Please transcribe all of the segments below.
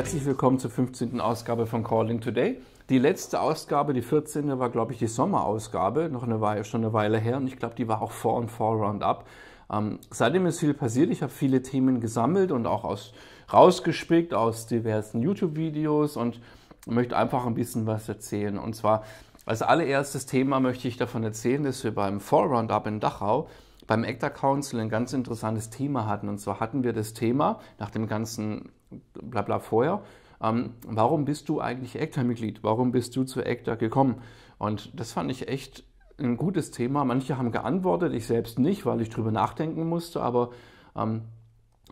Herzlich willkommen zur 15. Ausgabe von Calling Today. Die letzte Ausgabe, die 14. war, glaube ich, die Sommerausgabe, noch eine Weile, schon eine Weile her. Und ich glaube, die war auch vor und vor Roundup. Ähm, seitdem ist viel passiert. Ich habe viele Themen gesammelt und auch aus, rausgespickt aus diversen YouTube-Videos und möchte einfach ein bisschen was erzählen. Und zwar als allererstes Thema möchte ich davon erzählen, dass wir beim Vor-Roundup in Dachau beim Actor Council ein ganz interessantes Thema hatten. Und zwar hatten wir das Thema nach dem ganzen bla bla vorher. Ähm, warum bist du eigentlich ACTA-Mitglied? Warum bist du zu ACTA gekommen? Und das fand ich echt ein gutes Thema. Manche haben geantwortet, ich selbst nicht, weil ich drüber nachdenken musste, aber ähm,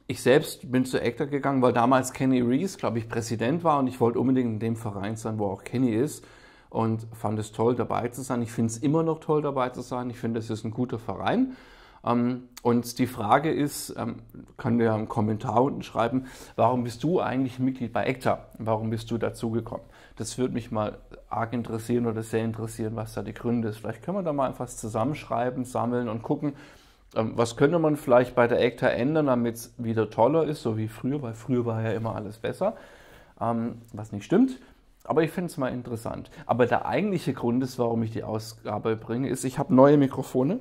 ich selbst bin zu ACTA gegangen, weil damals Kenny Reese, glaube ich, Präsident war und ich wollte unbedingt in dem Verein sein, wo auch Kenny ist und fand es toll, dabei zu sein. Ich finde es immer noch toll, dabei zu sein. Ich finde, es ist ein guter Verein. Ähm, und die Frage ist, kann der einen Kommentar unten schreiben, warum bist du eigentlich Mitglied bei ECTA? Warum bist du dazugekommen? Das würde mich mal arg interessieren oder sehr interessieren, was da die Gründe ist. Vielleicht können wir da mal einfach zusammenschreiben, sammeln und gucken, ähm, was könnte man vielleicht bei der ECTA ändern, damit es wieder toller ist, so wie früher, weil früher war ja immer alles besser, ähm, was nicht stimmt. Aber ich finde es mal interessant. Aber der eigentliche Grund ist, warum ich die Ausgabe bringe, ist, ich habe neue Mikrofone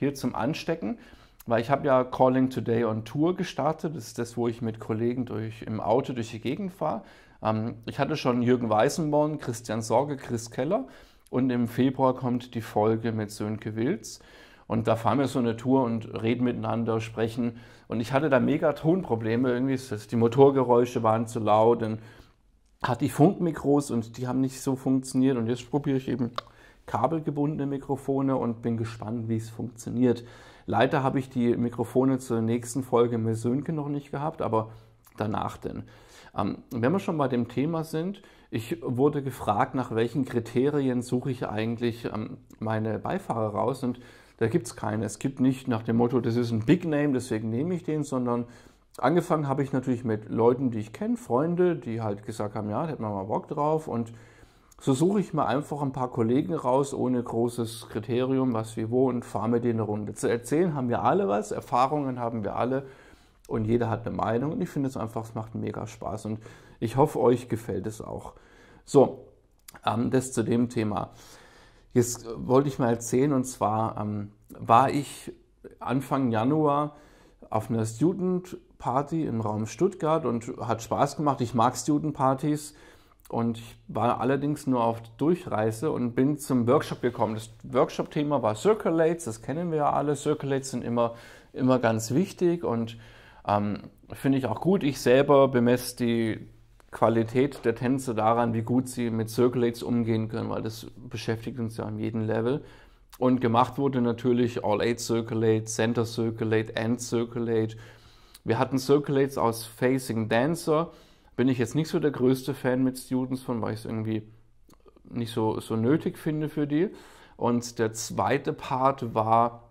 hier zum Anstecken, weil ich habe ja Calling Today on Tour gestartet. Das ist das, wo ich mit Kollegen durch, im Auto durch die Gegend fahre. Ähm, ich hatte schon Jürgen Weißenborn, Christian Sorge, Chris Keller und im Februar kommt die Folge mit Sönke Wilz. Und da fahren wir so eine Tour und reden miteinander, sprechen. Und ich hatte da mega Tonprobleme irgendwie. Die Motorgeräusche waren zu laut. Dann hatte ich Funkmikros und die haben nicht so funktioniert. Und jetzt probiere ich eben kabelgebundene Mikrofone und bin gespannt, wie es funktioniert. Leider habe ich die Mikrofone zur nächsten Folge mit Sönke noch nicht gehabt, aber danach denn. Ähm, wenn wir schon bei dem Thema sind, ich wurde gefragt, nach welchen Kriterien suche ich eigentlich ähm, meine Beifahrer raus und da gibt es keine. Es gibt nicht nach dem Motto, das ist ein Big Name, deswegen nehme ich den, sondern angefangen habe ich natürlich mit Leuten, die ich kenne, Freunde, die halt gesagt haben, ja, da hätten wir mal Bock drauf und so suche ich mir einfach ein paar Kollegen raus, ohne großes Kriterium, was wie wo, und fahre mit denen eine Runde. Zu erzählen haben wir alle was, Erfahrungen haben wir alle und jeder hat eine Meinung. Und ich finde es einfach, es macht mega Spaß und ich hoffe, euch gefällt es auch. So, ähm, das zu dem Thema. Jetzt wollte ich mal erzählen, und zwar ähm, war ich Anfang Januar auf einer Student Party im Raum Stuttgart und hat Spaß gemacht. Ich mag Student Partys und ich war allerdings nur auf Durchreise und bin zum Workshop gekommen. Das Workshop-Thema war Circulates, das kennen wir ja alle. Circulates sind immer, immer ganz wichtig und ähm, finde ich auch gut. Ich selber bemesse die Qualität der Tänze daran, wie gut sie mit Circulates umgehen können, weil das beschäftigt uns ja an jedem Level. Und gemacht wurde natürlich All Eight Circulate, Center Circulate, End Circulate. Wir hatten Circulates aus Facing Dancer bin ich jetzt nicht so der größte Fan mit Students von, weil ich es irgendwie nicht so, so nötig finde für die. Und der zweite Part war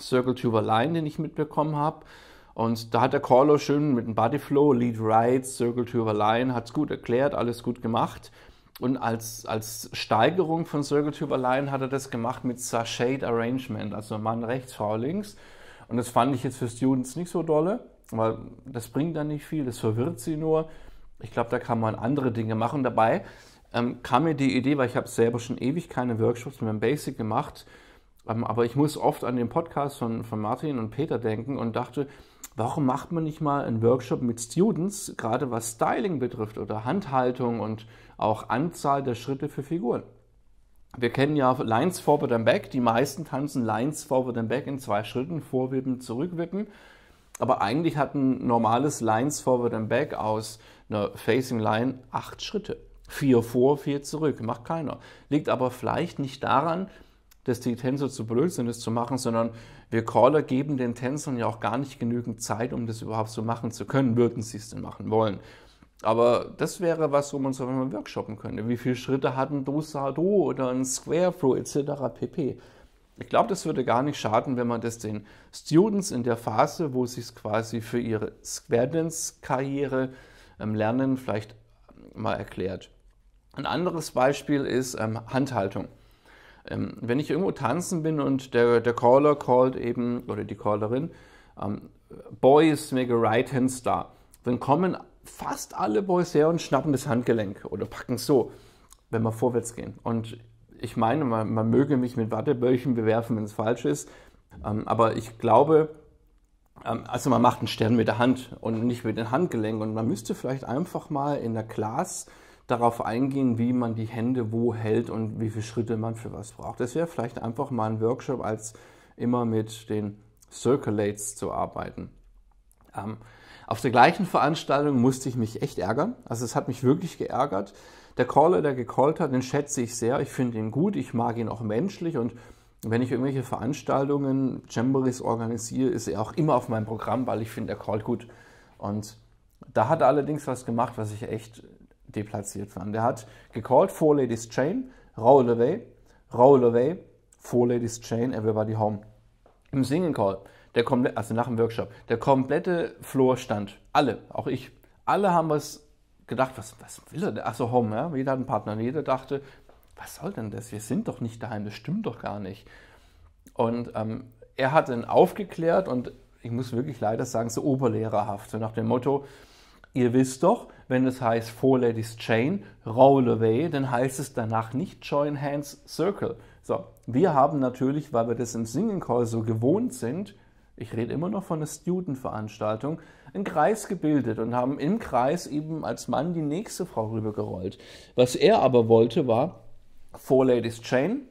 Circle to Align, den ich mitbekommen habe. Und da hat der Corlo schön mit dem Bodyflow, Lead Right, Circle to Align, hat es gut erklärt, alles gut gemacht. Und als, als Steigerung von Circle to Align hat er das gemacht mit Sashade Arrangement, also Mann rechts, Frau links. Und das fand ich jetzt für Students nicht so dolle, weil das bringt dann nicht viel, das verwirrt sie nur. Ich glaube, da kann man andere Dinge machen. Dabei ähm, kam mir die Idee, weil ich habe selber schon ewig keine Workshops mit dem Basic gemacht, ähm, aber ich muss oft an den Podcast von, von Martin und Peter denken und dachte, warum macht man nicht mal einen Workshop mit Students, gerade was Styling betrifft oder Handhaltung und auch Anzahl der Schritte für Figuren? Wir kennen ja Lines Forward and Back. Die meisten tanzen Lines Forward and Back in zwei Schritten, vorwippen, zurückwippen. Aber eigentlich hat ein normales Lines Forward and Back aus einer Facing Line acht Schritte. Vier vor, vier zurück. Macht keiner. Liegt aber vielleicht nicht daran, dass die Tänzer zu blöd sind, es zu machen, sondern wir Caller geben den Tänzern ja auch gar nicht genügend Zeit, um das überhaupt so machen zu können, würden sie es denn machen wollen. Aber das wäre was, wo man so einmal workshoppen könnte. Wie viele Schritte hat ein do do oder ein Square Throw etc. pp. Ich glaube, das würde gar nicht schaden, wenn man das den Students in der Phase, wo sie es quasi für ihre squaredance karriere ähm, lernen, vielleicht mal erklärt. Ein anderes Beispiel ist ähm, Handhaltung. Ähm, wenn ich irgendwo tanzen bin und der, der Caller callt eben, oder die Callerin, ähm, Boys make a right hand star, dann kommen fast alle Boys her und schnappen das Handgelenk oder packen es so, wenn wir vorwärts gehen. Und ich meine, man, man möge mich mit Wattebällchen bewerfen, wenn es falsch ist. Ähm, aber ich glaube, ähm, also man macht einen Stern mit der Hand und nicht mit den Handgelenken. Und man müsste vielleicht einfach mal in der Class darauf eingehen, wie man die Hände wo hält und wie viele Schritte man für was braucht. Das wäre vielleicht einfach mal ein Workshop, als immer mit den Circulates zu arbeiten. Ähm, auf der gleichen Veranstaltung musste ich mich echt ärgern. Also es hat mich wirklich geärgert, der Caller, der gecallt hat, den schätze ich sehr. Ich finde ihn gut, ich mag ihn auch menschlich und wenn ich irgendwelche Veranstaltungen, Jamborees organisiere, ist er auch immer auf meinem Programm, weil ich finde, er callt gut. Und da hat er allerdings was gemacht, was ich echt deplatziert fand. Er hat gecallt Four Ladies Chain, Roll Away, Roll Away, Four Ladies Chain, Everybody Home. Im Singing Call, der also nach dem Workshop, der komplette Floor stand, alle, auch ich, alle haben was gedacht, was, was will er denn? Achso, Home, ja? jeder hat einen Partner. Und jeder dachte, was soll denn das? Wir sind doch nicht daheim, das stimmt doch gar nicht. Und ähm, er hat dann aufgeklärt und ich muss wirklich leider sagen, so oberlehrerhaft, so nach dem Motto, ihr wisst doch, wenn es heißt Four Ladies Chain, Roll Away, dann heißt es danach nicht Join Hands Circle. So, wir haben natürlich, weil wir das im Singing Call so gewohnt sind, ich rede immer noch von einer Student-Veranstaltung, einen Kreis gebildet und haben im Kreis eben als Mann die nächste Frau rübergerollt. Was er aber wollte, war Four Ladies Chain,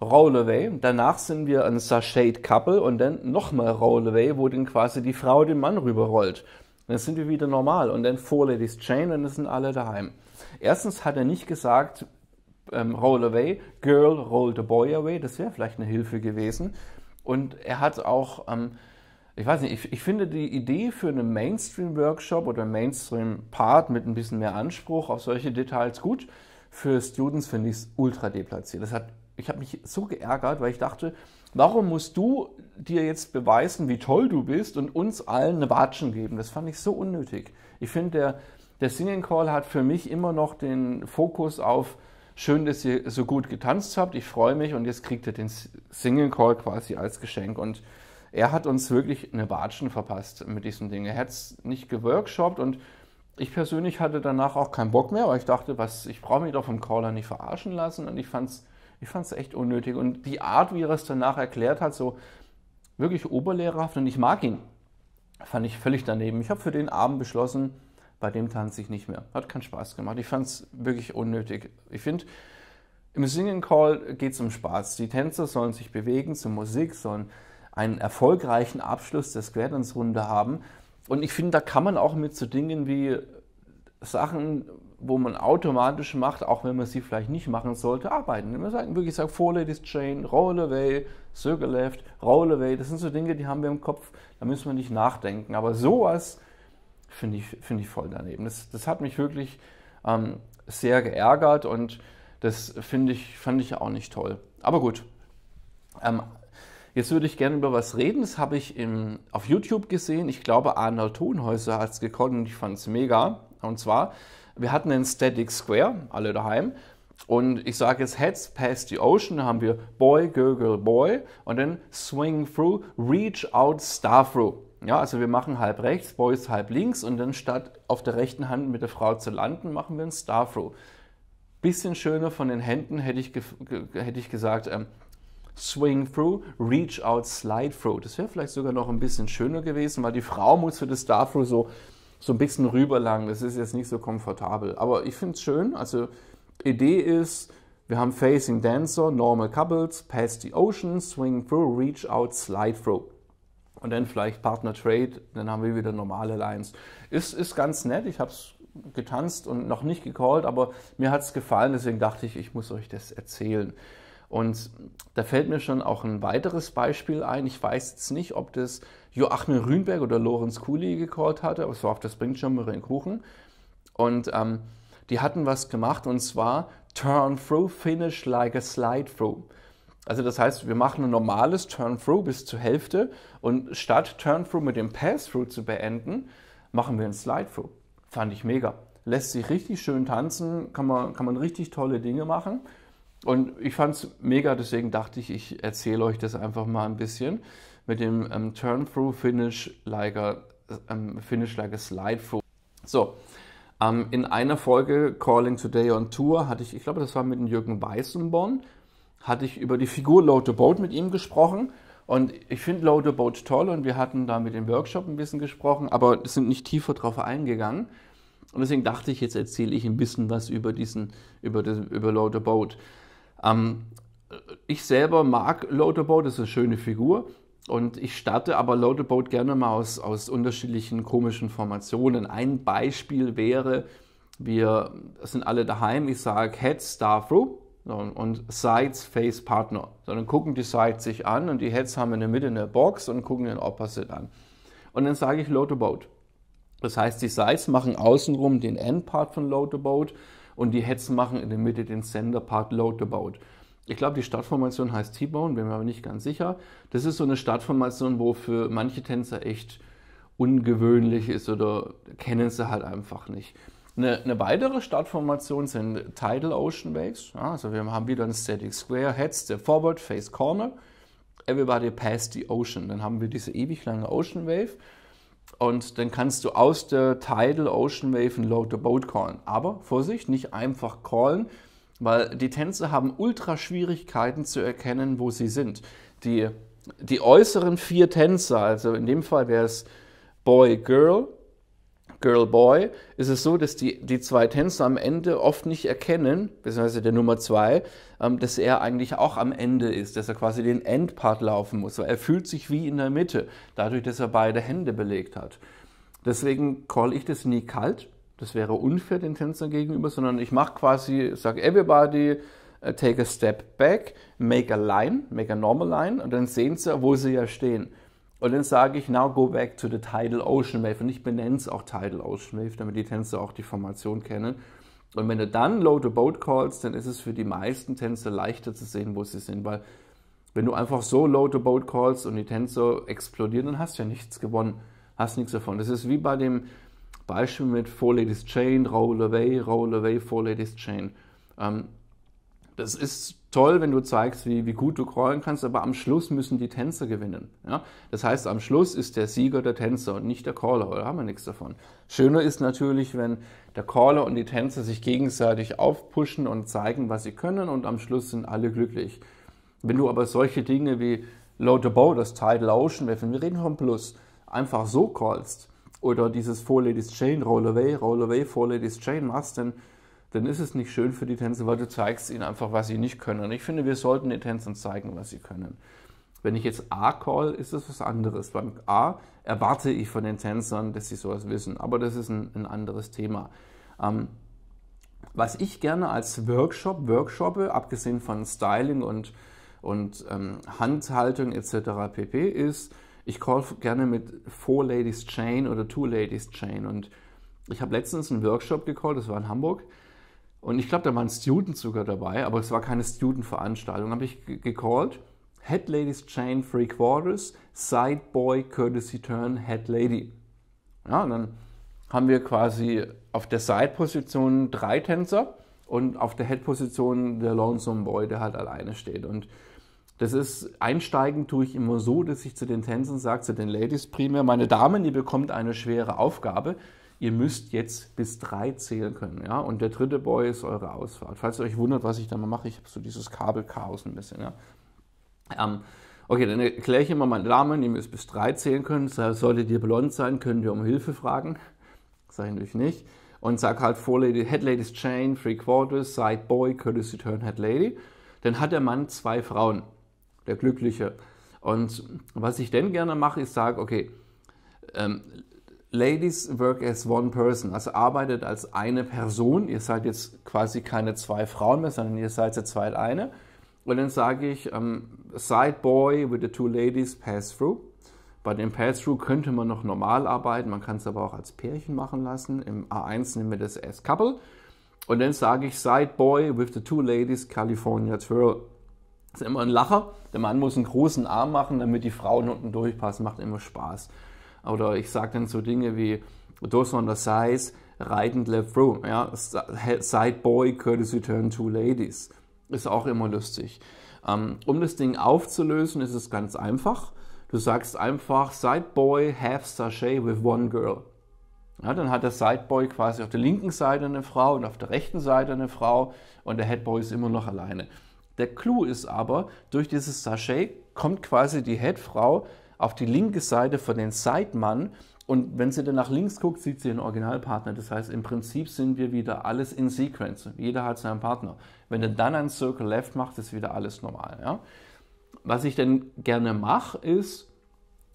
Roll Away. Danach sind wir ein Sashade Couple und dann nochmal Roll Away, wo dann quasi die Frau den Mann rüberrollt. dann sind wir wieder normal und dann Four Ladies Chain und dann sind alle daheim. Erstens hat er nicht gesagt, ähm, Roll Away, Girl, Roll the Boy Away, das wäre vielleicht eine Hilfe gewesen. Und er hat auch, ähm, ich weiß nicht, ich, ich, finde die Idee für einen Mainstream-Workshop oder Mainstream-Part mit ein bisschen mehr Anspruch auf solche Details gut. Für Students finde ich es ultra deplatziert. Das hat, ich habe mich so geärgert, weil ich dachte, warum musst du dir jetzt beweisen, wie toll du bist und uns allen eine Watschen geben? Das fand ich so unnötig. Ich finde, der, der Singing Call hat für mich immer noch den Fokus auf, Schön, dass ihr so gut getanzt habt. Ich freue mich und jetzt kriegt ihr den Single Call quasi als Geschenk. Und er hat uns wirklich eine Batschen verpasst mit diesem Ding. Er hat es nicht geworkshoppt und ich persönlich hatte danach auch keinen Bock mehr, weil ich dachte, was, ich brauche mich doch vom Caller nicht verarschen lassen und ich fand es ich fand's echt unnötig. Und die Art, wie er es danach erklärt hat, so wirklich oberlehrerhaft und ich mag ihn, fand ich völlig daneben. Ich habe für den Abend beschlossen, bei dem tanze ich nicht mehr. Hat keinen Spaß gemacht. Ich fand es wirklich unnötig. Ich finde, im Singing Call geht es um Spaß. Die Tänzer sollen sich bewegen zur Musik, sollen einen erfolgreichen Abschluss der Square Dance Runde haben. Und ich finde, da kann man auch mit so Dingen wie Sachen, wo man automatisch macht, auch wenn man sie vielleicht nicht machen sollte, arbeiten. Wenn man sagt, wirklich sagt, Four Ladies Chain, Roll Away, Circle Left, Roll Away, das sind so Dinge, die haben wir im Kopf, da müssen wir nicht nachdenken. Aber sowas finde ich, find ich voll daneben. Das, das hat mich wirklich ähm, sehr geärgert und das finde ich, fand ich auch nicht toll. Aber gut. Ähm, jetzt würde ich gerne über was reden. Das habe ich im, auf YouTube gesehen. Ich glaube, Arnold Thunhäuser hat es gekonnt und ich fand es mega. Und zwar, wir hatten einen Static Square, alle daheim. Und ich sage jetzt Heads past the ocean, da haben wir Boy, Girl, Girl, Boy und dann Swing through, Reach out, Star through. Ja, also wir machen halb rechts, Boys halb links und dann statt auf der rechten Hand mit der Frau zu landen, machen wir einen Starthrow. Bisschen schöner von den Händen hätte ich, hätte ich gesagt, ähm, Swing Through, Reach Out, Slide Through. Das wäre vielleicht sogar noch ein bisschen schöner gewesen, weil die Frau muss für das Star so, so ein bisschen rüberlangen. Das ist jetzt nicht so komfortabel. Aber ich finde es schön. Also Idee ist, wir haben Facing Dancer, Normal Couples, Past the Ocean, Swing Through, Reach Out, Slide Through und dann vielleicht Partner Trade, dann haben wir wieder normale Lines. Ist, ist ganz nett, ich habe es getanzt und noch nicht gecallt, aber mir hat es gefallen, deswegen dachte ich, ich muss euch das erzählen. Und da fällt mir schon auch ein weiteres Beispiel ein. Ich weiß jetzt nicht, ob das Joachim Rühnberg oder Lorenz Kuhli gecallt hatte, aber es war auf das bringt schon mal den Kuchen. Und ähm, die hatten was gemacht und zwar Turn Through Finish Like a Slide Through. Also das heißt, wir machen ein normales Turn-Through bis zur Hälfte und statt Turn-Through mit dem Pass-Through zu beenden, machen wir ein Slide-Through. Fand ich mega. Lässt sich richtig schön tanzen, kann man, kann man richtig tolle Dinge machen. Und ich fand es mega, deswegen dachte ich, ich erzähle euch das einfach mal ein bisschen mit dem ähm, Turn-Through Finish like a, ähm, Finish like Slide-Through. So, ähm, in einer Folge Calling Today on Tour hatte ich, ich glaube, das war mit dem Jürgen Weißenborn, hatte ich über die Figur Load Boat mit ihm gesprochen. Und ich finde Load Boat toll und wir hatten da mit dem Workshop ein bisschen gesprochen, aber sind nicht tiefer drauf eingegangen. Und deswegen dachte ich, jetzt erzähle ich ein bisschen was über diesen, über, das, über Load Boat. Ähm, ich selber mag Load Boat, das ist eine schöne Figur. Und ich starte aber Load Boat gerne mal aus, aus unterschiedlichen komischen Formationen. Ein Beispiel wäre, wir sind alle daheim, ich sage Head Star und Sides Face Partner, sondern gucken die Sides sich an und die Heads haben in der Mitte eine Box und gucken den Opposite an. Und dann sage ich Load to Boat. Das heißt, die Sides machen außenrum den Endpart von Load to Boat und die Heads machen in der Mitte den Center-Part Load to Boat. Ich glaube, die Startformation heißt T-Bone, bin mir aber nicht ganz sicher. Das ist so eine Startformation, wo für manche Tänzer echt ungewöhnlich ist oder kennen sie halt einfach nicht. Eine, eine, weitere Startformation sind Tidal Ocean Waves. Ja, also wir haben wieder ein Static Square, Heads, Step Forward, Face Corner, Everybody Pass the Ocean. Dann haben wir diese ewig lange Ocean Wave und dann kannst du aus der Tidal Ocean Wave ein Load the Boat callen. Aber Vorsicht, nicht einfach callen, weil die Tänzer haben ultra Schwierigkeiten zu erkennen, wo sie sind. Die, die äußeren vier Tänzer, also in dem Fall wäre es Boy, Girl, Girl Boy ist es so, dass die, die zwei Tänzer am Ende oft nicht erkennen, beziehungsweise der Nummer zwei, ähm, dass er eigentlich auch am Ende ist, dass er quasi den Endpart laufen muss. Weil er fühlt sich wie in der Mitte, dadurch, dass er beide Hände belegt hat. Deswegen call ich das nie kalt. Das wäre unfair den Tänzern gegenüber, sondern ich mache quasi, sage everybody, äh, take a step back, make a line, make a normal line und dann sehen sie, wo sie ja stehen. Und dann sage ich, now go back to the tidal ocean wave. Und ich benenne es auch tidal ocean wave, damit die Tänzer auch die Formation kennen. Und wenn du dann load the boat callst, dann ist es für die meisten Tänzer leichter zu sehen, wo sie sind, weil wenn du einfach so load the boat callst und die Tänzer explodieren, dann hast du ja nichts gewonnen, hast nichts davon. Das ist wie bei dem Beispiel mit Four Ladies Chain, Roll Away, Roll Away, Four Ladies Chain. Ähm, das ist toll, wenn du zeigst, wie, wie gut du crawlen kannst, aber am Schluss müssen die Tänzer gewinnen. Ja? Das heißt, am Schluss ist der Sieger der Tänzer und nicht der Caller, oder haben wir nichts davon. Schöner ist natürlich, wenn der Caller und die Tänzer sich gegenseitig aufpushen und zeigen, was sie können und am Schluss sind alle glücklich. Wenn du aber solche Dinge wie Load the Bow, das Tidal Ocean Weapon, wir reden vom Plus, einfach so callst, oder dieses Four Ladies Chain, Roll Away, Roll Away, Four Ladies Chain machst, dann dann ist es nicht schön für die Tänzer, weil du zeigst ihnen einfach, was sie nicht können. Und ich finde, wir sollten den Tänzern zeigen, was sie können. Wenn ich jetzt A call, ist das was anderes. Beim A erwarte ich von den Tänzern, dass sie sowas wissen. Aber das ist ein, ein anderes Thema. Ähm, was ich gerne als Workshop workshoppe, abgesehen von Styling und, und ähm, Handhaltung etc. pp., ist, ich call gerne mit Four Ladies Chain oder Two Ladies Chain. Und ich habe letztens einen Workshop gecallt, das war in Hamburg. Und ich glaube, da waren Students sogar dabei, aber es war keine Student-Veranstaltung. Habe ich gecallt. Head Ladies Chain Three Quarters, Side Boy Courtesy Turn Head Lady. Ja, und dann haben wir quasi auf der Side-Position drei Tänzer und auf der Head-Position der Lonesome Boy, der halt alleine steht. Und das ist, einsteigend tue ich immer so, dass ich zu den Tänzern sage, zu den Ladies primär, meine Damen, ihr bekommt eine schwere Aufgabe ihr müsst jetzt bis drei zählen können. Ja? Und der dritte Boy ist eure Ausfahrt. Falls ihr euch wundert, was ich da mal mache, ich habe so dieses Kabelchaos ein bisschen. Ja? Ähm, okay, dann erkläre ich immer meinen Damen, ihr müsst bis drei zählen können. Solltet ihr blond sein, könnt ihr um Hilfe fragen. Sage ich natürlich nicht. Und sag halt vor Lady, Head Ladies Chain, Three Quarters, Side Boy, Courtesy Turn, Head Lady. Dann hat der Mann zwei Frauen, der Glückliche. Und was ich dann gerne mache, ist sage, okay, ähm, Ladies work as one person, also arbeitet als eine Person. Ihr seid jetzt quasi keine zwei Frauen mehr, sondern ihr seid jetzt zweit eine. Und dann sage ich, ähm, side boy with the two ladies pass through. Bei dem Pass-Through könnte man noch normal arbeiten, man kann es aber auch als Pärchen machen lassen. Im A1 nehmen wir das as couple. Und dann sage ich side boy with the two ladies California twirl. Das ist immer ein Lacher. Der Mann muss einen großen Arm machen, damit die Frauen unten durchpassen. Macht immer Spaß. Oder ich sage dann so Dinge wie Those on the sides, right and left row. Ja? Side boy, courtesy turn two ladies. Ist auch immer lustig. Ähm, um das Ding aufzulösen, ist es ganz einfach. Du sagst einfach Side boy, half sachet with one girl. Ja, dann hat der Sideboy quasi auf der linken Seite eine Frau und auf der rechten Seite eine Frau und der Headboy ist immer noch alleine. Der Clou ist aber, durch dieses Sachet kommt quasi die Headfrau auf die linke Seite von den Seitmann. Und wenn sie dann nach links guckt, sieht sie den Originalpartner. Das heißt, im Prinzip sind wir wieder alles in Sequenz. Jeder hat seinen Partner. Wenn er dann einen Circle Left macht, ist wieder alles normal. Ja? Was ich dann gerne mache, ist,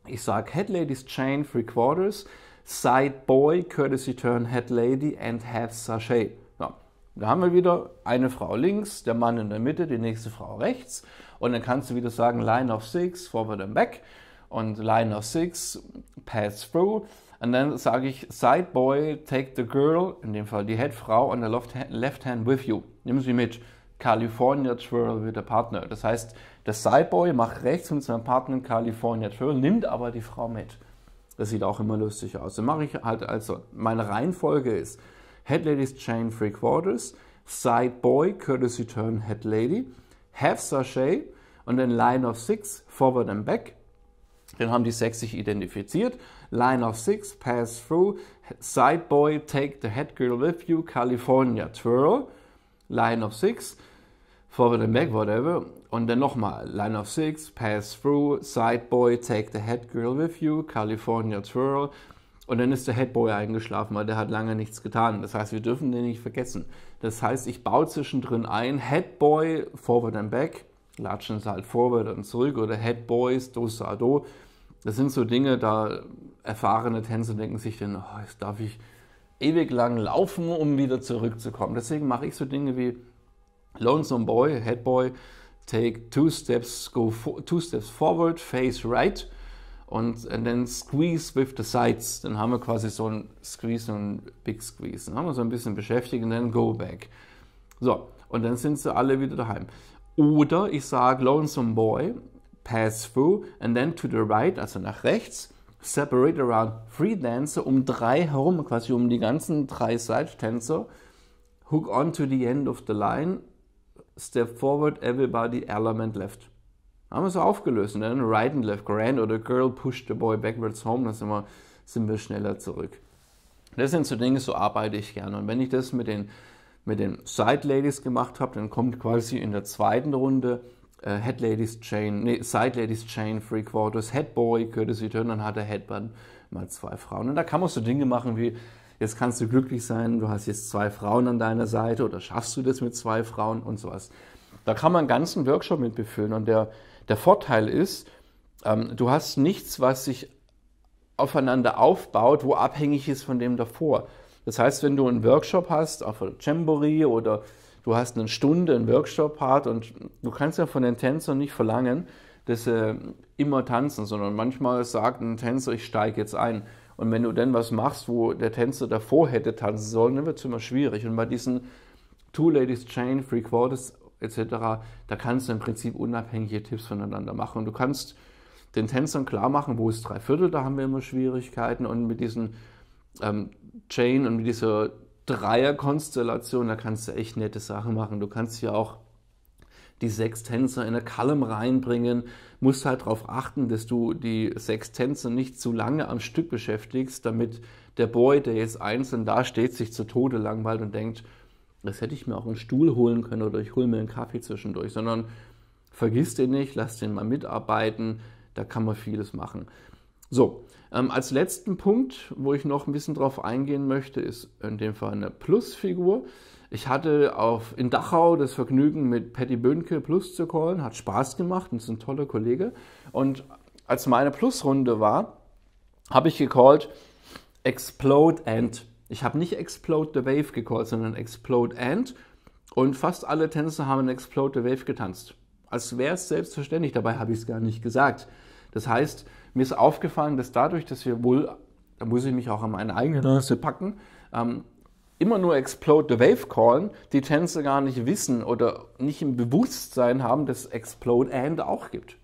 ich sage Head Ladies Chain Three Quarters, Side Boy Courtesy Turn Head Lady and Head Sachet. Ja, da haben wir wieder eine Frau links, der Mann in der Mitte, die nächste Frau rechts. Und dann kannst du wieder sagen Line of Six, Forward and Back und line of six, pass through. Und dann sage ich, side boy, take the girl, in dem Fall die Headfrau, on the left hand, left hand with you. Nimm sie mit. California Twirl with the partner. Das heißt, der side boy macht rechts mit seinem Partner California Twirl, nimmt aber die Frau mit. Das sieht auch immer lustig aus. Dann mache ich halt also, meine Reihenfolge ist Head Ladies Chain Three Quarters, side boy, Courtesy Turn Head Lady, Half Sachet und dann Line of Six, Forward and Back, dann haben die sechs sich identifiziert. Line of Six, Pass Through, Side Boy, Take the Head Girl with You, California Twirl, Line of Six, Forward and Back, whatever. Und dann nochmal, Line of Six, Pass Through, Side Boy, Take the Head Girl with You, California Twirl. Und dann ist der Headboy eingeschlafen, weil der hat lange nichts getan. Das heißt, wir dürfen den nicht vergessen. Das heißt, ich baue zwischendrin ein, Headboy, Forward and Back, latschen sie halt vorwärts und zurück oder Head Boys, Do Sa Do. Das sind so Dinge, da erfahrene Tänzer denken sich dann, oh, jetzt darf ich ewig lang laufen, um wieder zurückzukommen. Deswegen mache ich so Dinge wie Lonesome Boy, Head Boy, take two steps, go two steps forward, face right und dann squeeze with the sides. Dann haben wir quasi so ein Squeeze und ein Big Squeeze. Dann haben wir so ein bisschen beschäftigt und dann go back. So, und dann sind sie alle wieder daheim. Oder ich sage Lonesome Boy, pass through and then to the right, also nach rechts, separate around three dancer, um drei herum, quasi um die ganzen drei Side-Tänzer, hook on to the end of the line, step forward, everybody, element left. Haben wir so aufgelöst und dann right and left, grand oder girl, push the boy backwards home, dann sind wir, sind wir schneller zurück. Das sind so Dinge, so arbeite ich gerne. Und wenn ich das mit den mit den Side Ladies gemacht habe, dann kommt quasi in der zweiten Runde äh, Head Ladies Chain, nee, Side Ladies Chain, Three Quarters, Head Boy, Courtesy Turn, dann hat er Headband mal zwei Frauen. Und da kann man so Dinge machen wie, jetzt kannst du glücklich sein, du hast jetzt zwei Frauen an deiner Seite oder schaffst du das mit zwei Frauen und sowas. Da kann man einen ganzen Workshop mit befüllen und der, der Vorteil ist, ähm, du hast nichts, was sich aufeinander aufbaut, wo abhängig ist von dem davor das heißt, wenn du einen Workshop hast, auch von Jamboree oder du hast eine Stunde einen Workshop-Part und du kannst ja von den Tänzern nicht verlangen, dass sie immer tanzen, sondern manchmal sagt ein Tänzer, ich steige jetzt ein. Und wenn du dann was machst, wo der Tänzer davor hätte tanzen sollen, dann wird es immer schwierig. Und bei diesen Two Ladies Chain, Three Quarters etc., da kannst du im Prinzip unabhängige Tipps voneinander machen. Und du kannst den Tänzern klar machen, wo ist drei Viertel, da haben wir immer Schwierigkeiten. Und mit diesen ähm, Chain und mit dieser Dreierkonstellation, da kannst du echt nette Sachen machen. Du kannst ja auch die Sextänzer in eine Column reinbringen, musst halt darauf achten, dass du die Sextänzer nicht zu lange am Stück beschäftigst, damit der Boy, der jetzt einzeln da steht, sich zu Tode langweilt und denkt, das hätte ich mir auch einen Stuhl holen können oder ich hole mir einen Kaffee zwischendurch, sondern vergiss den nicht, lass den mal mitarbeiten, da kann man vieles machen. So, ähm, als letzten Punkt, wo ich noch ein bisschen drauf eingehen möchte, ist in dem Fall eine Plusfigur. Ich hatte auf, in Dachau das Vergnügen, mit Patty Bönke Plus zu callen. Hat Spaß gemacht und ist ein toller Kollege. Und als meine Plusrunde war, habe ich gecallt Explode End. Ich habe nicht Explode the Wave gecallt, sondern Explode End. Und fast alle Tänzer haben Explode the Wave getanzt. Als wäre es selbstverständlich, dabei habe ich es gar nicht gesagt. Das heißt, mir ist aufgefallen, dass dadurch, dass wir wohl, da muss ich mich auch an meine eigene Nase packen, ähm, immer nur Explode the Wave callen, die Tänzer gar nicht wissen oder nicht im Bewusstsein haben, dass Explode and auch gibt.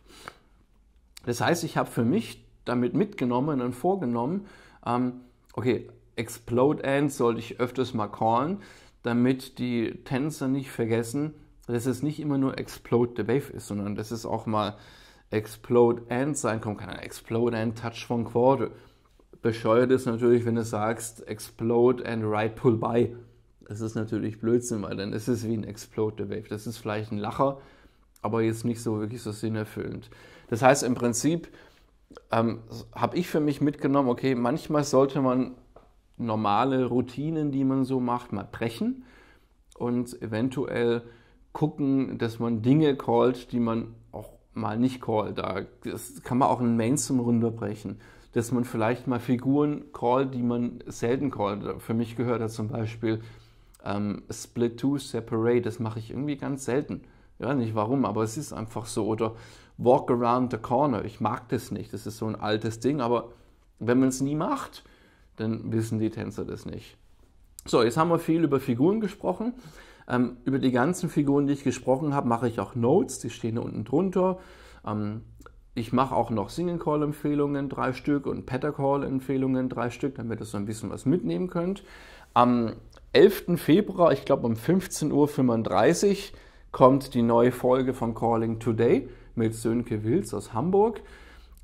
Das heißt, ich habe für mich damit mitgenommen und vorgenommen, ähm, okay, Explode and sollte ich öfters mal callen, damit die Tänzer nicht vergessen, dass es nicht immer nur Explode the Wave ist, sondern dass es auch mal Explode and sein kommt, kann ein Explode and Touch von Quarter. Bescheuert ist natürlich, wenn du sagst Explode and Right Pull By. Das ist natürlich Blödsinn, weil dann ist es wie ein Explode the Wave. Das ist vielleicht ein Lacher, aber jetzt nicht so wirklich so sinnerfüllend. Das heißt, im Prinzip ähm, habe ich für mich mitgenommen, okay, manchmal sollte man normale Routinen, die man so macht, mal brechen und eventuell gucken, dass man Dinge callt, die man mal nicht Call da. Das kann man auch in Mainstream runterbrechen, dass man vielleicht mal Figuren callt, die man selten callt. Für mich gehört da zum Beispiel ähm, Split 2 Separate, das mache ich irgendwie ganz selten. Ja, nicht warum, aber es ist einfach so. Oder Walk Around the Corner, ich mag das nicht, das ist so ein altes Ding, aber wenn man es nie macht, dann wissen die Tänzer das nicht. So, jetzt haben wir viel über Figuren gesprochen. Ähm, über die ganzen Figuren, die ich gesprochen habe, mache ich auch Notes, die stehen hier unten drunter. Ähm, ich mache auch noch Single Call Empfehlungen, drei Stück und Patter Call Empfehlungen, drei Stück, damit ihr so ein bisschen was mitnehmen könnt. Am 11. Februar, ich glaube um 15.35 Uhr, kommt die neue Folge von Calling Today mit Sönke Wilz aus Hamburg.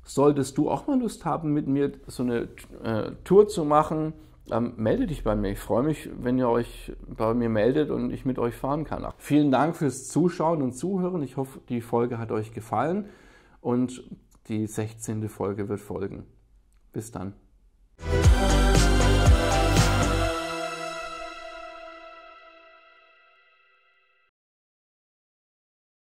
Solltest du auch mal Lust haben, mit mir so eine äh, Tour zu machen, ähm, melde dich bei mir. Ich freue mich, wenn ihr euch bei mir meldet und ich mit euch fahren kann. Vielen Dank fürs Zuschauen und Zuhören. Ich hoffe, die Folge hat euch gefallen und die 16. Folge wird folgen. Bis dann.